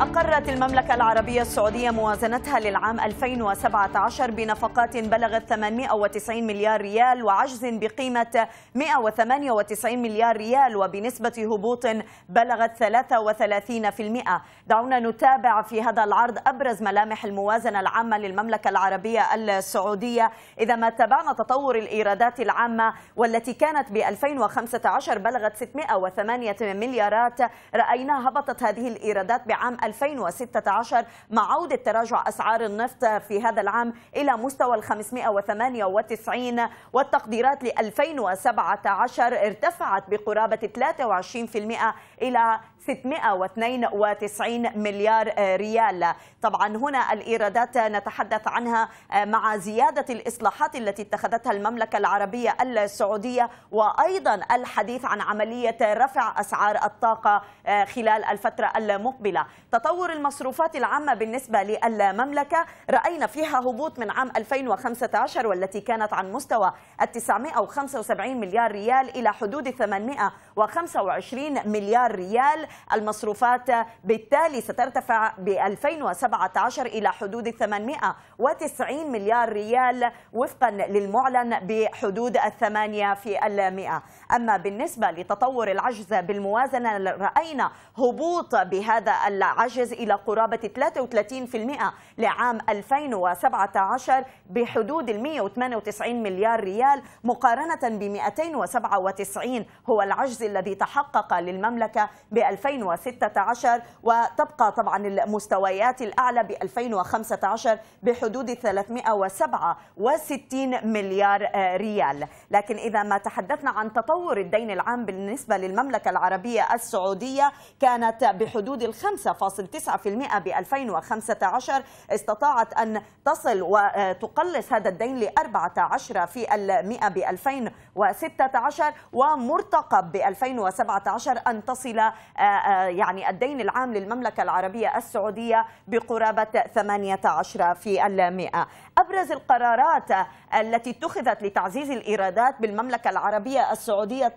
أقرت المملكة العربية السعودية موازنتها للعام 2017 بنفقات بلغت 890 مليار ريال وعجز بقيمة 198 مليار ريال وبنسبة هبوط بلغت 33% دعونا نتابع في هذا العرض أبرز ملامح الموازنة العامة للمملكة العربية السعودية إذا ما تابعنا تطور الإيرادات العامة والتي كانت ب 2015 بلغت 608 مليارات رأينا هبطت هذه الإيرادات بعام 2016 مع عودة تراجع أسعار النفط في هذا العام إلى مستوى ال 598 والتقديرات ل 2017 ارتفعت بقرابة 23% إلى 692 مليار ريال طبعا هنا الإيرادات نتحدث عنها مع زيادة الإصلاحات التي اتخذتها المملكة العربية السعودية وأيضا الحديث عن عملية رفع أسعار الطاقة خلال الفترة المقبلة تطور المصروفات العامة بالنسبة للمملكة رأينا فيها هبوط من عام 2015 والتي كانت عن مستوى 975 مليار ريال إلى حدود 825 مليار ريال المصروفات بالتالي سترتفع ب 2017 إلى حدود 890 مليار ريال وفقا للمعلن بحدود الثمانية في المئة أما بالنسبة لتطور العجز بالموازنة رأينا هبوط بهذا العجز يعجز إلى قرابة 33% لعام 2017 بحدود ال 198 مليار ريال مقارنة ب 297 هو العجز الذي تحقق للمملكة ب 2016 وتبقى طبعا المستويات الأعلى ب 2015 بحدود 367 مليار آه، ريال لكن إذا ما تحدثنا عن تطور الدين العام بالنسبة للمملكة العربية السعودية كانت بحدود ال ب 2015 استطاعت أن تصل وتقلص هذا الدين ل 14 في المئة ب 2016 ومرتقب ب 2017 أن تصل آه، آه، يعني الدين العام للمملكة العربية السعودية بقرابة 18 في المئة أبرز القرارات التي اتخذت لتعزيز الإيرادات بالمملكة العربية السعودية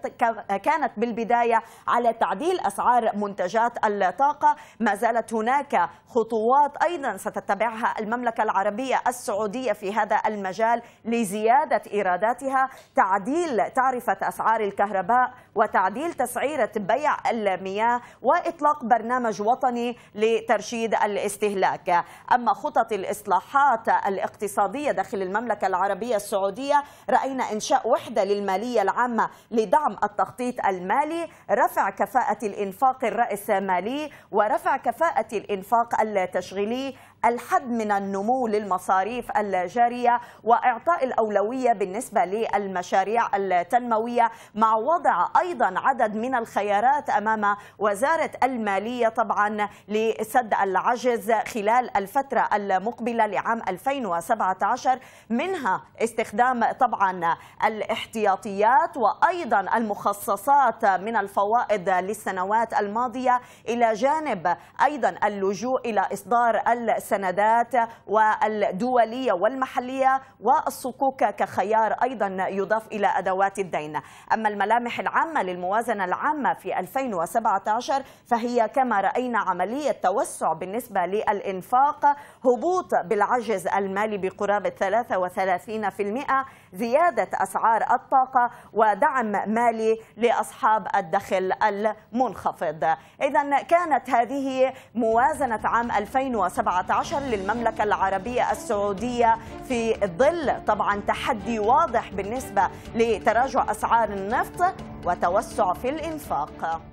كانت بالبداية على تعديل أسعار منتجات الطاقة ما زال زالت هناك خطوات أيضا ستتبعها المملكة العربية السعودية في هذا المجال لزيادة إيراداتها تعديل تعرفة أسعار الكهرباء وتعديل تسعيرة بيع المياه وإطلاق برنامج وطني لترشيد الاستهلاك أما خطط الإصلاحات الاقتصادية داخل المملكة العربية السعودية رأينا إنشاء وحدة للمالية العامة لدعم التخطيط المالي رفع كفاءة الإنفاق الرأسمالي ورفع كفاءة كفاءة الإنفاق التشغيلي الحد من النمو للمصاريف الجارية وإعطاء الأولوية بالنسبة للمشاريع التنموية مع وضع أيضا عدد من الخيارات أمام وزارة المالية طبعا لسد العجز خلال الفترة المقبلة لعام 2017 منها استخدام طبعا الاحتياطيات وأيضا المخصصات من الفوائد للسنوات الماضية إلى جانب أيضا اللجوء إلى إصدار السنوات السندات والدولية والمحلية والصكوك كخيار أيضا يضاف إلى أدوات الدين أما الملامح العامة للموازنة العامة في 2017 فهي كما رأينا عملية توسع بالنسبة للإنفاق هبوط بالعجز المالي بقرابة 33% زيادة أسعار الطاقة ودعم مالي لأصحاب الدخل المنخفض إذا كانت هذه موازنة عام 2017 عشر للمملكة العربية السعودية في ظل طبعا تحدي واضح بالنسبة لتراجع أسعار النفط وتوسع في الإنفاق